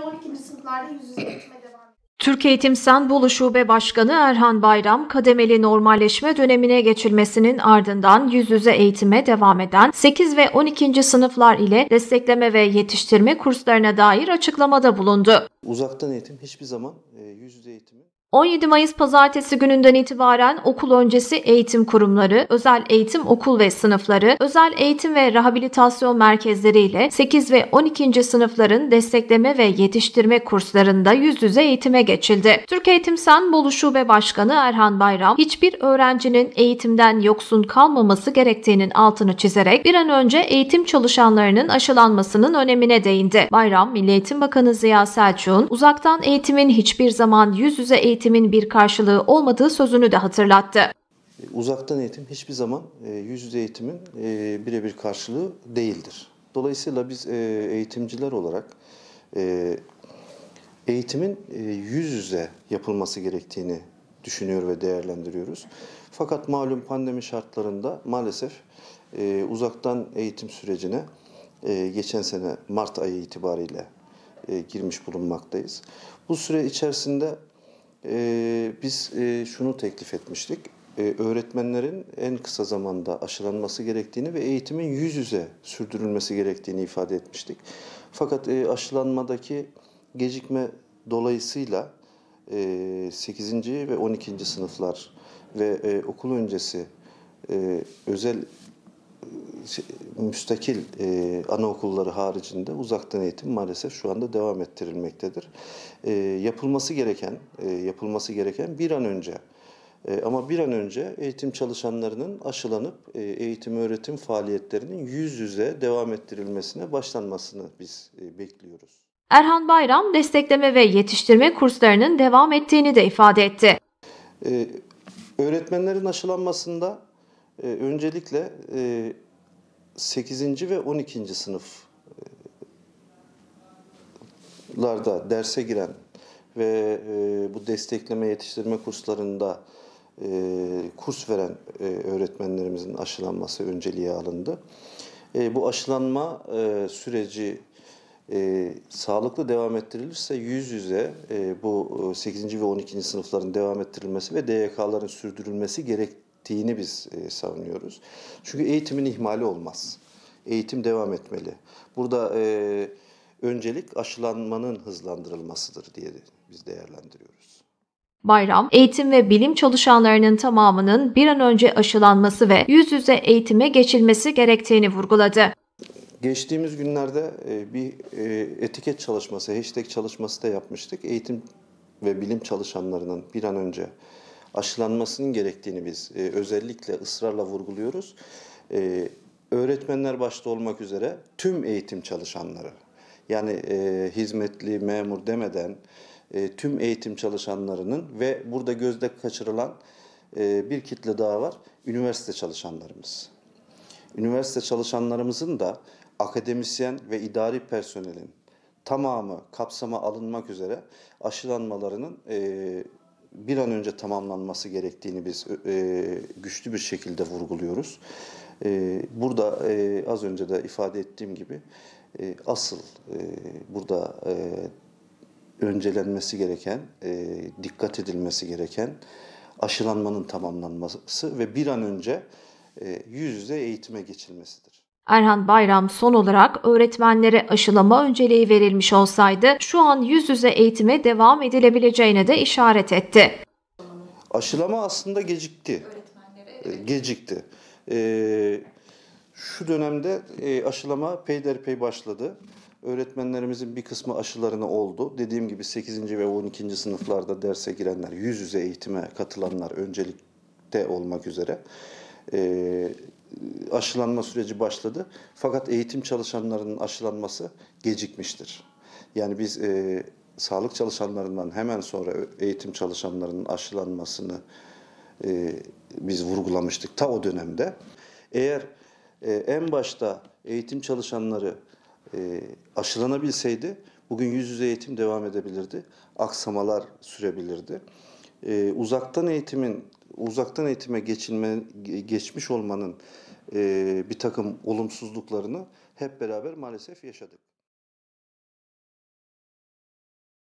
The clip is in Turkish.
ve 12. sınıflarda yüz yüze eğitime devam Türk Eğitim Sen Şube Başkanı Erhan Bayram, kademeli normalleşme dönemine geçilmesinin ardından yüz yüze eğitime devam eden 8 ve 12. sınıflar ile destekleme ve yetiştirme kurslarına dair açıklamada bulundu. Uzaktan eğitim hiçbir zaman e, yüz yüze eğitimi 17 Mayıs pazartesi gününden itibaren okul öncesi eğitim kurumları, özel eğitim okul ve sınıfları, özel eğitim ve rehabilitasyon merkezleri ile 8 ve 12. sınıfların destekleme ve yetiştirme kurslarında yüz yüze eğitime geçildi. Türk Eğitim Sen Bolu Şube Başkanı Erhan Bayram, hiçbir öğrencinin eğitimden yoksun kalmaması gerektiğinin altını çizerek bir an önce eğitim çalışanlarının aşılanmasının önemine değindi. Bayram, Milli Eğitim Bakanı Ziya Selçuk'un uzaktan eğitimin hiçbir zaman yüz yüze eğitim eğitimin bir karşılığı olmadığı sözünü de hatırlattı. E, uzaktan eğitim hiçbir zaman e, yüz yüze eğitimin e, birebir karşılığı değildir. Dolayısıyla biz eğitimciler olarak eğitimin yüz yüze yapılması gerektiğini düşünüyor ve değerlendiriyoruz. Fakat malum pandemi şartlarında maalesef uzaktan eğitim sürecine geçen sene Mart ayı itibariyle girmiş bulunmaktayız. Bu süre içerisinde e, biz e, şunu teklif etmiştik. E, öğretmenlerin en kısa zamanda aşılanması gerektiğini ve eğitimin yüz yüze sürdürülmesi gerektiğini ifade etmiştik. Fakat e, aşılanmadaki gecikme dolayısıyla 8. E, ve 12. sınıflar ve e, okul öncesi e, özel müstakil e, anaokulları haricinde uzaktan eğitim maalesef şu anda devam ettirilmektedir. E, yapılması gereken e, yapılması gereken bir an önce e, ama bir an önce eğitim çalışanlarının aşılanıp e, eğitim öğretim faaliyetlerinin yüz yüze devam ettirilmesine başlanmasını biz e, bekliyoruz. Erhan Bayram destekleme ve yetiştirme kurslarının devam ettiğini de ifade etti. E, öğretmenlerin aşılanmasında e, öncelikle e, 8. ve 12. sınıflarda derse giren ve e, bu destekleme yetiştirme kurslarında e, kurs veren e, öğretmenlerimizin aşılanması önceliğe alındı. Bu aşılanma süreci sağlıklı devam ettirilirse yüz yüze bu 8. ve 12. sınıfların devam ettirilmesi ve DYK'ların sürdürülmesi gerek ettiğini biz e, savunuyoruz. Çünkü eğitimin ihmali olmaz. Eğitim devam etmeli. Burada e, öncelik aşılanmanın hızlandırılmasıdır diye biz değerlendiriyoruz. Bayram, eğitim ve bilim çalışanlarının tamamının bir an önce aşılanması ve yüz yüze eğitime geçilmesi gerektiğini vurguladı. Geçtiğimiz günlerde e, bir e, etiket çalışması, hashtag çalışması da yapmıştık. Eğitim ve bilim çalışanlarının bir an önce aşılanmasının gerektiğini biz e, özellikle ısrarla vurguluyoruz. E, öğretmenler başta olmak üzere tüm eğitim çalışanları yani e, hizmetli memur demeden e, tüm eğitim çalışanlarının ve burada gözde kaçırılan e, bir kitle daha var üniversite çalışanlarımız. Üniversite çalışanlarımızın da akademisyen ve idari personelin tamamı kapsama alınmak üzere aşılanmalarının e, bir an önce tamamlanması gerektiğini biz e, e, güçlü bir şekilde vurguluyoruz. E, burada e, az önce de ifade ettiğim gibi e, asıl e, burada e, öncelenmesi gereken, e, dikkat edilmesi gereken aşılanmanın tamamlanması ve bir an önce e, yüz yüze eğitime geçilmesidir. Erhan Bayram son olarak öğretmenlere aşılama önceliği verilmiş olsaydı şu an yüz yüze eğitime devam edilebileceğine de işaret etti. Aşılama aslında gecikti. Ee, gecikti. Ee, şu dönemde e, aşılama peyderpey başladı. Öğretmenlerimizin bir kısmı aşılarını oldu. Dediğim gibi 8. ve 12. sınıflarda derse girenler, yüz yüze eğitime katılanlar öncelikte olmak üzere. Ee, aşılanma süreci başladı. Fakat eğitim çalışanlarının aşılanması gecikmiştir. Yani biz e, sağlık çalışanlarından hemen sonra eğitim çalışanlarının aşılanmasını e, biz vurgulamıştık ta o dönemde. Eğer e, en başta eğitim çalışanları e, aşılanabilseydi bugün yüz yüze eğitim devam edebilirdi. Aksamalar sürebilirdi. E, uzaktan eğitimin uzaktan eğitime geçilme geçmiş olmanın bir takım olumsuzluklarını hep beraber maalesef yaşadık.